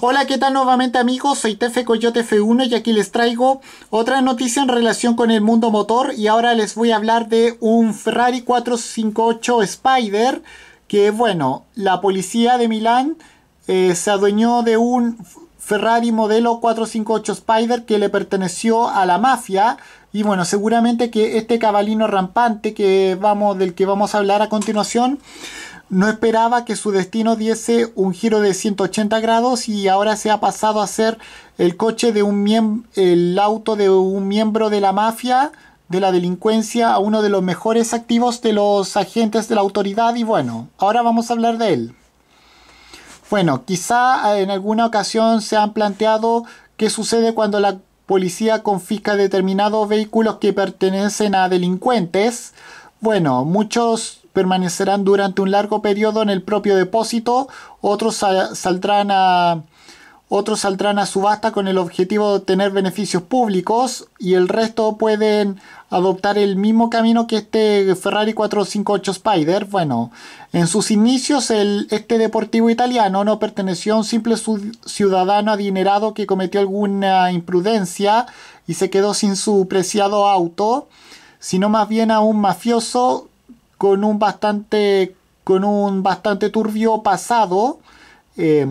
Hola, ¿qué tal nuevamente amigos? Soy Tefe Coyote F1 y aquí les traigo otra noticia en relación con el mundo motor y ahora les voy a hablar de un Ferrari 458 Spider que bueno, la policía de Milán eh, se adueñó de un Ferrari modelo 458 Spider que le perteneció a la mafia y bueno, seguramente que este cabalino rampante que vamos, del que vamos a hablar a continuación no esperaba que su destino diese un giro de 180 grados y ahora se ha pasado a ser el coche de un miembro, el auto de un miembro de la mafia, de la delincuencia, a uno de los mejores activos de los agentes de la autoridad y bueno, ahora vamos a hablar de él. Bueno, quizá eh, en alguna ocasión se han planteado qué sucede cuando la policía confisca determinados vehículos que pertenecen a delincuentes. Bueno, muchos permanecerán durante un largo periodo en el propio depósito, otros saldrán a otros saldrán a subasta con el objetivo de obtener beneficios públicos y el resto pueden adoptar el mismo camino que este Ferrari 458 Spider. Bueno, en sus inicios el, este deportivo italiano no perteneció a un simple ciudadano adinerado que cometió alguna imprudencia y se quedó sin su preciado auto, sino más bien a un mafioso con un bastante, con un bastante turbio pasado. Eh,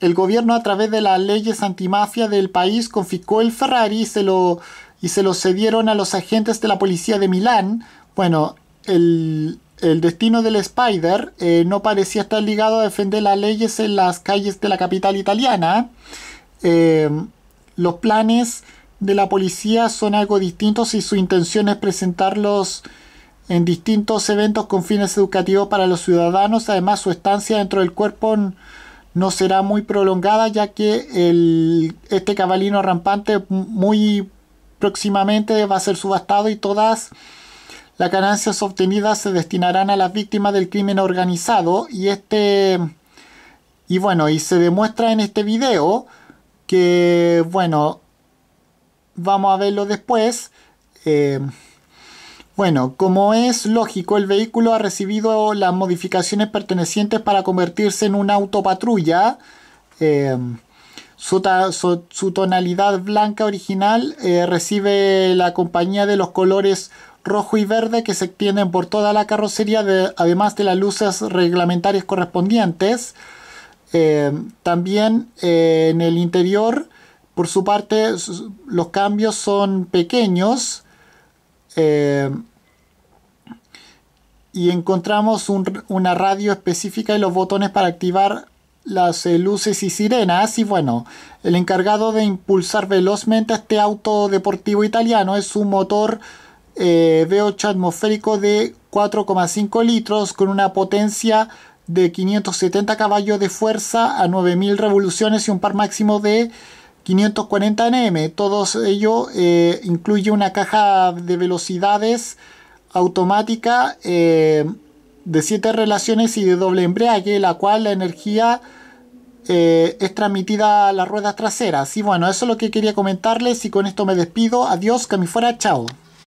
el gobierno a través de las leyes antimafia del país confiscó el Ferrari y se lo, y se lo cedieron a los agentes de la policía de Milán. Bueno, el, destino del Spider eh, no parecía estar ligado a defender las leyes en las calles de la capital italiana. Eh, los planes de la policía son algo distintos y su intención es presentarlos en distintos eventos con fines educativos para los ciudadanos. Además, su estancia dentro del cuerpo no será muy prolongada, ya que el, este cabalino rampante muy próximamente va a ser subastado y todas las ganancias obtenidas se destinarán a las víctimas del crimen organizado. Y este. Y bueno, y se demuestra en este video que, bueno, vamos a verlo después. Eh, bueno, como es lógico, el vehículo ha recibido las modificaciones pertenecientes para convertirse en una autopatrulla. Em, su, tonalidad blanca original eh, recibe la compañía de los colores rojo y verde que se extienden por toda la carrocería, además de las luces reglamentarias correspondientes. Em, también eh, en el interior, por su parte, los cambios son pequeños. Em, y encontramos una radio específica y los botones para activar las eh, luces y sirenas y bueno, el encargado de impulsar velozmente este auto deportivo italiano es un motor eh, V8 atmosférico de 4,5 litros con una potencia de 570 caballos de fuerza a 9000 revoluciones y un par máximo de 540 Nm. Todo ello eh, incluye una caja de velocidades automática eh, de siete relaciones y de doble embrague, la cual la energía eh, es transmitida a las ruedas traseras. Y bueno, eso es lo que quería comentarles y con esto me despido. Adiós, que me fuera, chao.